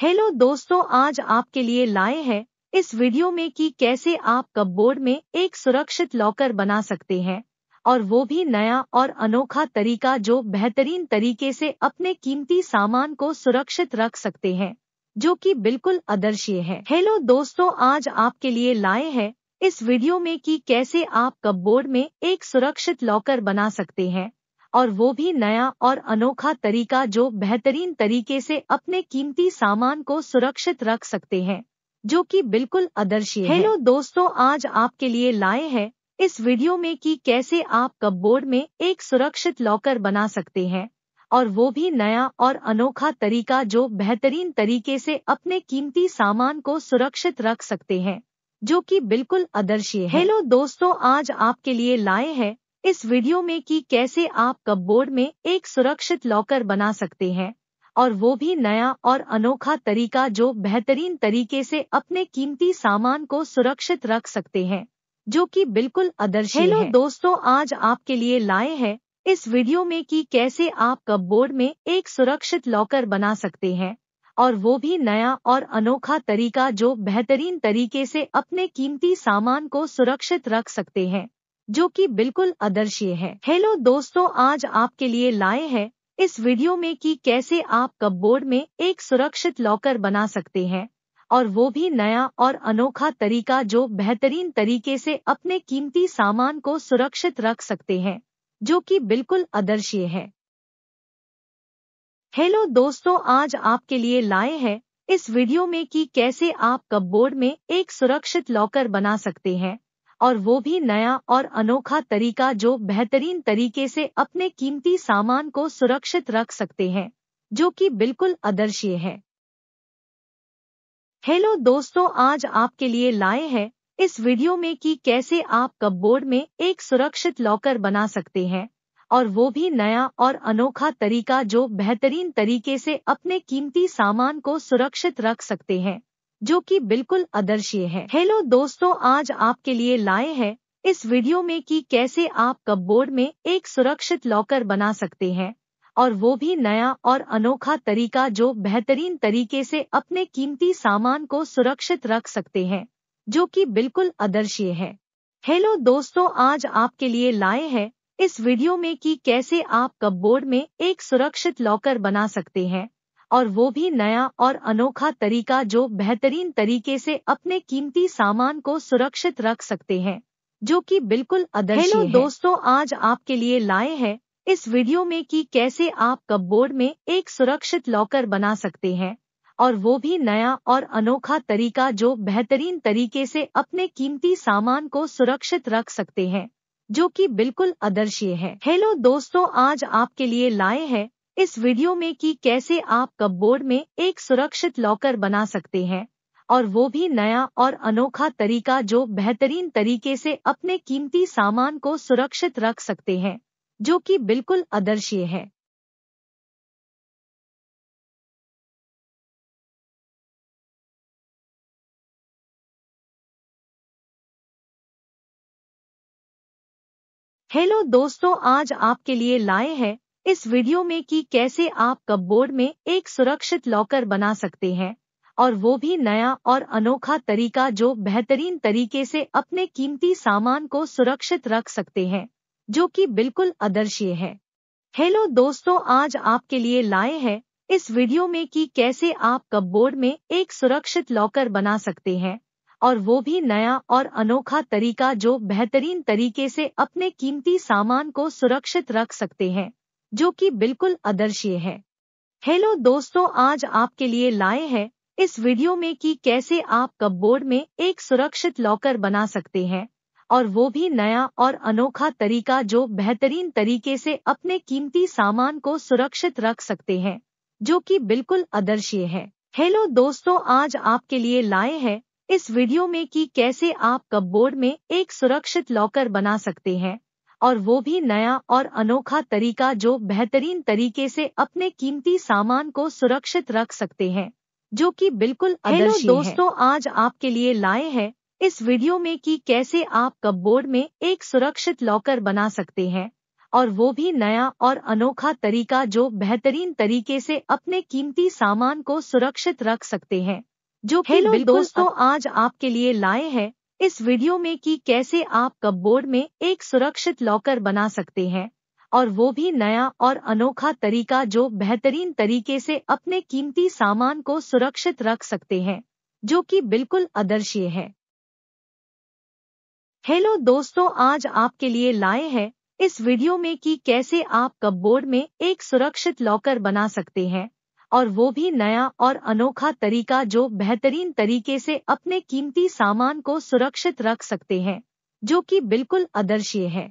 Hello दोस्तों आज आपके लिए लाए हैं इस वीडियो में कि कैसे आप कपबोर्ड में एक सुरक्षित लॉकर बना सकते हैं और वो भी नया और अनोखा तरीका जो बेहतरीन तरीके से अपने कीमती सामान को सुरक्षित रख सकते हैं जो कि बिल्कुल आदर्शीय है हेलो दोस्तों आज आपके लिए लाए हैं इस वीडियो में कि कैसे आप कपबोर्ड में एक सुरक्षित लॉकर बना सकते हैं और वो भी नया और अनोखा तरीका जो बेहतरीन तरीके से अपने कीमती सामान को सुरक्षित रख सकते हैं जो कि बिल्कुल आदर्शीय है हेलो दोस्तों आज आपके लिए लाए हैं इस वीडियो में कि कैसे आप कपबोर्ड में एक सुरक्षित लॉकर बना सकते हैं और वो भी नया और अनोखा तरीका जो बेहतरीन तरीके से अपने कीमती सामान को सुरक्षित रख सकते हैं जो कि बिल्कुल आदर्शीय है हेलो दोस्तों आज आपके लिए लाए हैं इस वीडियो में कि कैसे आप कपबोर्ड में एक सुरक्षित लॉकर बना सकते हैं और वो भी नया और अनोखा तरीका जो बेहतरीन तरीके से अपने कीमती सामान को सुरक्षित रख सकते हैं जो कि बिल्कुल आदर्श हेलो दोस्तों आज आपके लिए लाए हैं इस वीडियो में कि कैसे आप कपबोर्ड में एक सुरक्षित लॉकर बना सकते हैं और वो भी नया और अनोखा तरीका जो बेहतरीन तरीके से अपने कीमती सामान को सुरक्षित रख सकते हैं जो कि बिल्कुल अदर्शीय है हेलो दोस्तों आज आपके लिए लाए हैं इस वीडियो में कि कैसे आप कपबोर्ड में एक सुरक्षित लॉकर बना सकते हैं और वो भी नया और अनोखा तरीका जो बेहतरीन तरीके से अपने कीमती सामान को सुरक्षित रख सकते हैं जो कि बिल्कुल अदर्शीय है हेलो दोस्तों आज आपके लिए लाए हैं इस वीडियो में कि कैसे आप कपबोर्ड में एक सुरक्षित लॉकर बना सकते हैं और वो भी नया और अनोखा तरीका जो बेहतरीन तरीके से अपने कीमती सामान को सुरक्षित रख सकते हैं जो कि बिल्कुल आदर्शीय है हेलो दोस्तों आज आपके लिए लाए हैं इस वीडियो में कि कैसे आप कपबोर्ड में एक सुरक्षित लॉकर बना सकते हैं और वो भी नया और अनोखा तरीका जो बेहतरीन तरीके से अपने कीमती सामान को सुरक्षित रख सकते हैं जो कि बिल्कुल अदर्शीय है हेलो दोस्तों आज आपके लिए लाए हैं इस वीडियो में कि कैसे आप कपबोर्ड में एक सुरक्षित लॉकर बना सकते हैं और वो भी नया और अनोखा तरीका जो बेहतरीन तरीके से अपने कीमती सामान को सुरक्षित रख सकते हैं जो कि बिल्कुल अदर्शीय है हेलो दोस्तों आज आपके लिए लाए हैं इस वीडियो में कि कैसे आप कपबोर्ड में एक सुरक्षित लॉकर बना सकते हैं और वो भी नया और अनोखा तरीका जो बेहतरीन तरीके से अपने कीमती सामान को सुरक्षित रख सकते हैं जो कि बिल्कुल अदर्श हेलो दोस्तों आज आपके लिए लाए हैं इस वीडियो में कि कैसे आप कपबोर्ड में एक सुरक्षित लॉकर बना सकते हैं और वो भी नया और अनोखा तरीका जो बेहतरीन तरीके से अपने कीमती सामान को सुरक्षित रख सकते हैं जो कि बिल्कुल अदर्शीय है हेलो दोस्तों आज आपके लिए लाए हैं इस वीडियो में कि कैसे आप कपबोर्ड में एक सुरक्षित लॉकर बना सकते हैं और वो भी नया और अनोखा तरीका जो बेहतरीन तरीके से अपने कीमती सामान को सुरक्षित रख सकते हैं जो कि बिल्कुल आदर्शीय है हेलो दोस्तों आज आपके लिए लाए हैं इस वीडियो में कि कैसे आप कपबोर्ड में एक सुरक्षित लॉकर बना सकते हैं और वो भी नया और अनोखा तरीका जो बेहतरीन तरीके से अपने कीमती सामान को सुरक्षित रख सकते हैं जो कि बिल्कुल आदर्शीय है हेलो दोस्तों आज आपके लिए लाए हैं इस वीडियो में कि कैसे आप कपबोर्ड में एक सुरक्षित लॉकर बना सकते हैं और वो भी नया और अनोखा तरीका जो बेहतरीन तरीके से अपने कीमती सामान को सुरक्षित रख सकते हैं जो कि बिल्कुल अदर्शीय है हेलो दोस्तों आज आपके लिए लाए हैं इस वीडियो में कि कैसे आप कपबोर्ड में एक सुरक्षित लॉकर बना सकते हैं और वो भी नया और अनोखा तरीका जो बेहतरीन तरीके से अपने कीमती सामान को सुरक्षित रख सकते हैं जो कि बिल्कुल अदर्शीय है हेलो दोस्तों आज आपके लिए लाए हैं इस वीडियो में कि कैसे आप कपबोर्ड में एक सुरक्षित लॉकर बना सकते हैं और वो भी नया और अनोखा तरीका जो बेहतरीन तरीके से अपने कीमती सामान को सुरक्षित रख सकते हैं जो कि बिल्कुल हेलो दोस्तों है। आज आपके लिए लाए हैं इस वीडियो में कि कैसे आप कपबोर्ड में एक सुरक्षित लॉकर बना सकते हैं और वो भी नया और अनोखा तरीका जो बेहतरीन तरीके से अपने कीमती सामान को सुरक्षित रख सकते हैं जो कि दोस्तों तो आज आपके लिए लाए हैं इस वीडियो में कि कैसे आप कपबोर्ड में एक सुरक्षित लॉकर बना सकते हैं और वो भी नया और अनोखा तरीका जो बेहतरीन तरीके से अपने कीमती सामान को सुरक्षित रख सकते हैं जो कि बिल्कुल आदर्शीय है हेलो दोस्तों आज आपके लिए लाए हैं इस वीडियो में कि कैसे आप कपबोर्ड में एक सुरक्षित लॉकर बना सकते हैं और वो भी नया और अनोखा तरीका जो बेहतरीन तरीके से अपने कीमती सामान को सुरक्षित रख सकते हैं जो कि बिल्कुल आदर्शीय है